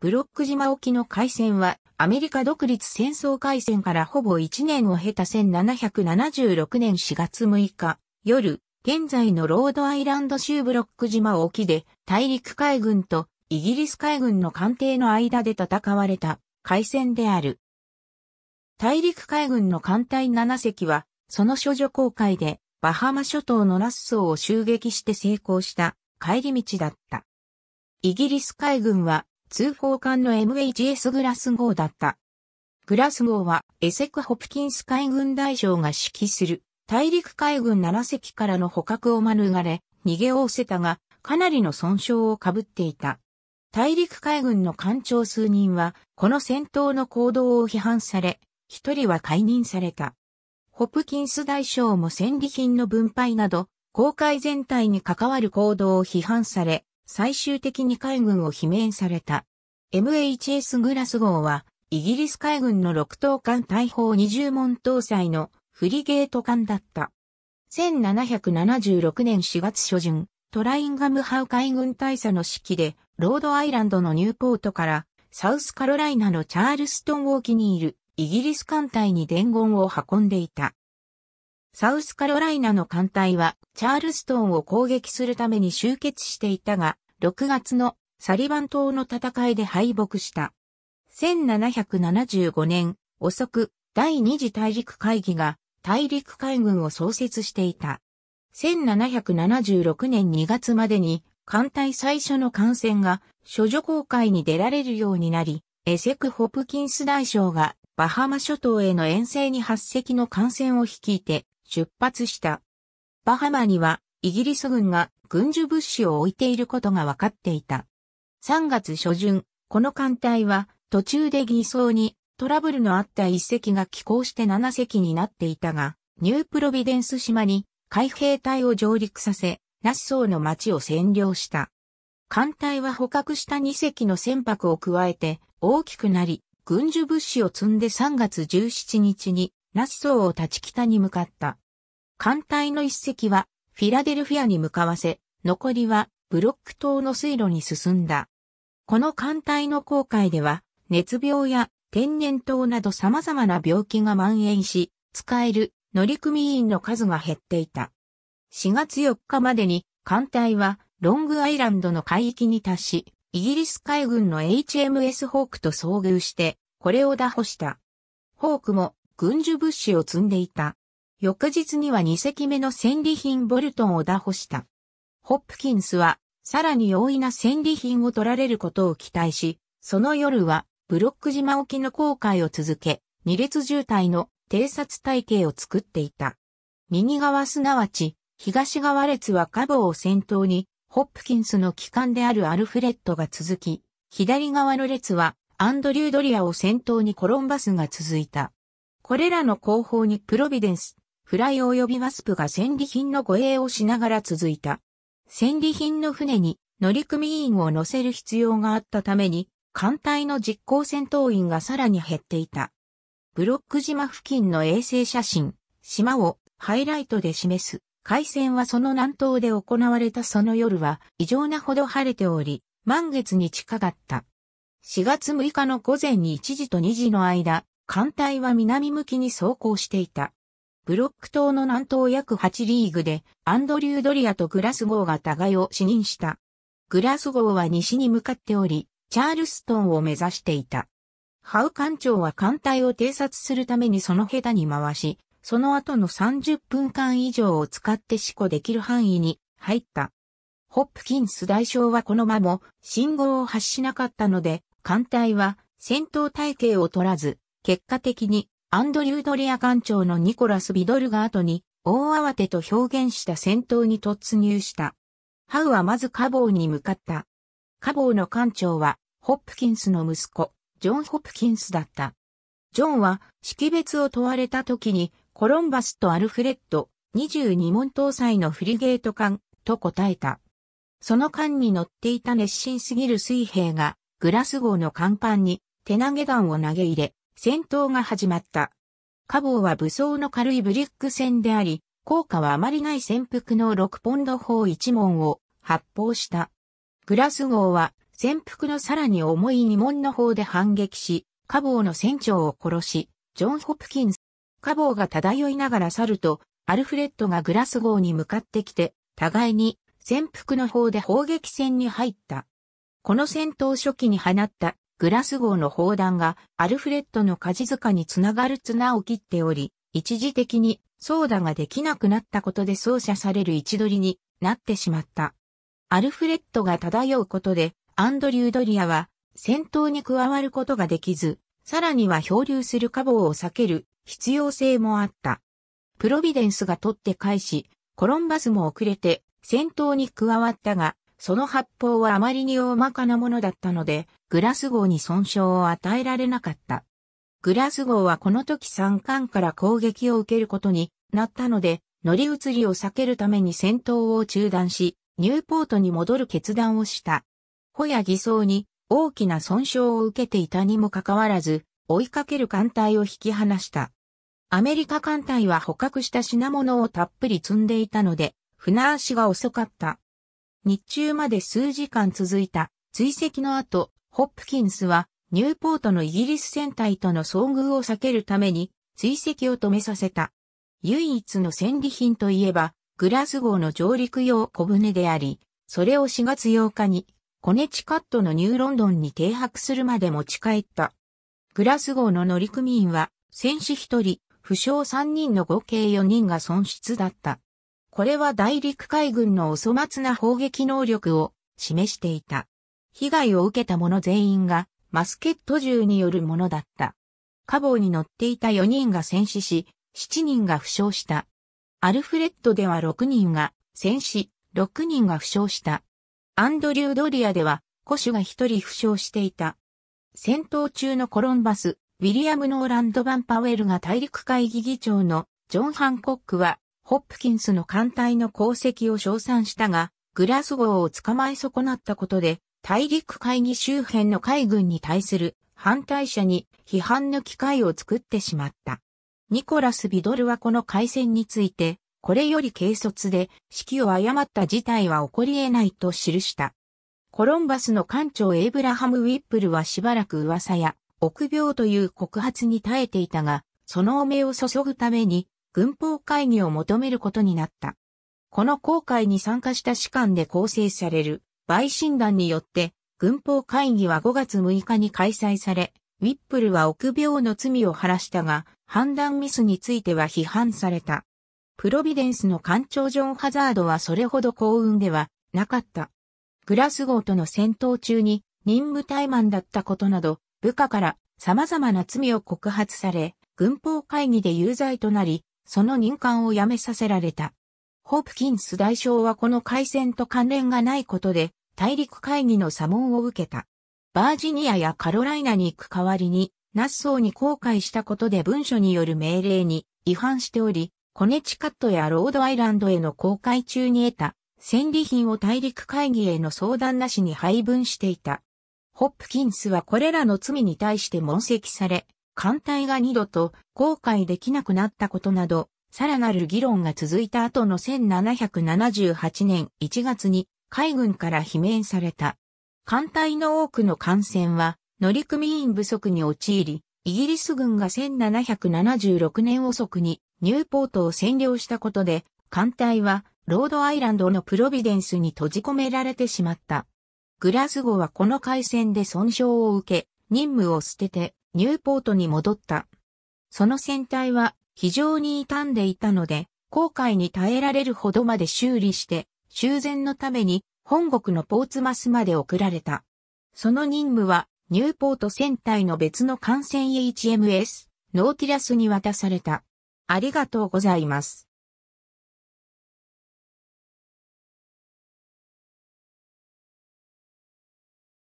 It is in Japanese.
ブロック島沖の海戦は、アメリカ独立戦争海戦からほぼ1年を経た1776年4月6日、夜、現在のロードアイランド州ブロック島沖で、大陸海軍とイギリス海軍の艦艇の間で戦われた海戦である。大陸海軍の艦隊7隻は、その処女航海で、バハマ諸島のラッソーを襲撃して成功した帰り道だった。イギリス海軍は通行艦の MHS グラス号だった。グラス号はエセク・ホプキンス海軍大将が指揮する大陸海軍7隻からの捕獲を免れ、逃げをおせたが、かなりの損傷を被っていた。大陸海軍の艦長数人は、この戦闘の行動を批判され、一人は解任された。ホプキンス大将も戦利品の分配など、公海全体に関わる行動を批判され、最終的に海軍を罷免された。MHS グラス号は、イギリス海軍の6等艦大砲20門搭載のフリゲート艦だった。1776年4月初旬、トラインガムハウ海軍大佐の指揮で、ロードアイランドのニューポートから、サウスカロライナのチャールストン沖にいるイギリス艦隊に伝言を運んでいた。サウスカロライナの艦隊は、チャールストンを攻撃するために集結していたが、6月のサリバン島の戦いで敗北した。1775年、遅く、第二次大陸会議が大陸海軍を創設していた。1776年2月までに艦隊最初の艦船が処女航海に出られるようになり、エセク・ホプキンス大将がバハマ諸島への遠征に8隻の艦船を率いて出発した。バハマにはイギリス軍が軍需物資を置いていることが分かっていた。3月初旬、この艦隊は途中で偽装にトラブルのあった1隻が寄港して7隻になっていたが、ニュープロビデンス島に海兵隊を上陸させ、ナッソーの町を占領した。艦隊は捕獲した2隻の船舶を加えて大きくなり、軍需物資を積んで3月17日にナッソーを立ち北に向かった。艦隊の1隻はフィラデルフィアに向かわせ、残りはブロック島の水路に進んだ。この艦隊の航海では、熱病や天然痘など様々な病気が蔓延し、使える乗組員の数が減っていた。4月4日までに艦隊はロングアイランドの海域に達し、イギリス海軍の HMS ホークと遭遇して、これを打破した。ホークも軍需物資を積んでいた。翌日には2隻目の戦利品ボルトンを打破した。ホップキンスは、さらに容易な戦利品を取られることを期待し、その夜は、ブロック島沖の航海を続け、二列渋滞の偵察体系を作っていた。右側すなわち、東側列はカボを先頭に、ホップキンスの機関であるアルフレッドが続き、左側の列は、アンドリュードリアを先頭にコロンバスが続いた。これらの後方にプロビデンスフライ及びワスプが戦利品の護衛をしながら続いた。戦利品の船に乗組員を乗せる必要があったために、艦隊の実行戦闘員がさらに減っていた。ブロック島付近の衛星写真、島をハイライトで示す。海戦はその南東で行われたその夜は異常なほど晴れており、満月に近かった。4月6日の午前に1時と2時の間、艦隊は南向きに走行していた。ブロック島の南東約8リーグで、アンドリュー・ドリアとグラスゴーが互いを視認した。グラスゴーは西に向かっており、チャールストンを目指していた。ハウ艦長は艦隊を偵察するためにその下手に回し、その後の30分間以上を使って試行できる範囲に入った。ホップキンス大将はこの間も信号を発しなかったので、艦隊は戦闘体系を取らず、結果的にアンドリュー・ドリア艦長のニコラス・ビドルが後に、大慌てと表現した戦闘に突入した。ハウはまずカボーに向かった。カボーの艦長は、ホップキンスの息子、ジョン・ホップキンスだった。ジョンは、識別を問われた時に、コロンバスとアルフレッド、22門搭載のフリゲート艦、と答えた。その艦に乗っていた熱心すぎる水兵が、グラス号の甲板に手投げ弾を投げ入れ、戦闘が始まった。カボーは武装の軽いブリック戦であり、効果はあまりない潜伏の6ポンド砲1門を発砲した。グラス号は潜伏のさらに重い2門の砲で反撃し、カボーの船長を殺し、ジョン・ホプキンス、カボーが漂いながら去ると、アルフレッドがグラス号に向かってきて、互いに潜伏の方で砲撃戦に入った。この戦闘初期に放ったグラス号の砲弾がアルフレッドの舵塚につながる綱を切っており、一時的に操舵ができなくなったことで操作される位置取りになってしまった。アルフレッドが漂うことで、アンドリュー・ドリアは戦闘に加わることができず、さらには漂流するカボを避ける必要性もあった。プロビデンスが取って返し、コロンバスも遅れて戦闘に加わったが、その発砲はあまりに大まかなものだったので、グラス号に損傷を与えられなかった。グラス号はこの時三艦から攻撃を受けることになったので、乗り移りを避けるために戦闘を中断し、ニューポートに戻る決断をした。ホや偽装に大きな損傷を受けていたにもかかわらず、追いかける艦隊を引き離した。アメリカ艦隊は捕獲した品物をたっぷり積んでいたので、船足が遅かった。日中まで数時間続いた追跡の後、ホップキンスはニューポートのイギリス戦隊との遭遇を避けるために追跡を止めさせた。唯一の戦利品といえば、グラスゴーの上陸用小舟であり、それを4月8日にコネチカットのニューロンドンに停泊するまで持ち帰った。グラス号の乗組員は、戦士1人、負傷3人の合計4人が損失だった。これは大陸海軍のお粗末な砲撃能力を示していた。被害を受けた者全員がマスケット銃によるものだった。カボーに乗っていた4人が戦死し、7人が負傷した。アルフレッドでは6人が戦死、6人が負傷した。アンドリュー・ドリアでは、古種が1人負傷していた。戦闘中のコロンバス、ウィリアム・ノーランド・バン・パウェルが大陸会議議長のジョン・ハンコックはホップキンスの艦隊の功績を称賛したが、グラスゴーを捕まえ損なったことで、大陸会議周辺の海軍に対する反対者に批判の機会を作ってしまった。ニコラス・ビドルはこの海戦について、これより軽率で指揮を誤った事態は起こり得ないと記した。コロンバスの艦長エイブラハム・ウィップルはしばらく噂や臆病という告発に耐えていたが、その汚名を注ぐために軍法会議を求めることになった。この航海に参加した士官で構成される陪審団によって、軍法会議は5月6日に開催され、ウィップルは臆病の罪を晴らしたが、判断ミスについては批判された。プロビデンスの艦長ジョン・ハザードはそれほど幸運ではなかった。グラスゴーとの戦闘中に任務怠慢だったことなど、部下から様々な罪を告発され、軍法会議で有罪となり、その任官を辞めさせられた。ホープキンス代償はこの海戦と関連がないことで、大陸会議の査問を受けた。バージニアやカロライナに行く代わりに、ナッソーに後悔したことで文書による命令に違反しており、コネチカットやロードアイランドへの公開中に得た戦利品を大陸会議への相談なしに配分していた。ホップキンスはこれらの罪に対して問責され、艦隊が二度と航海できなくなったことなど、さらなる議論が続いた後の1778年1月に海軍から罷免された。艦隊の多くの艦船は乗組員不足に陥り、イギリス軍が1776年遅くにニューポートを占領したことで、艦隊はロードアイランドのプロビデンスに閉じ込められてしまった。グラスゴはこの海戦で損傷を受け、任務を捨ててニューポートに戻った。その船体は非常に傷んでいたので、航海に耐えられるほどまで修理して、修繕のために本国のポーツマスまで送られた。その任務は、ニューポート船体の別の艦船 HMS、ノーティラスに渡された。ありがとうございます。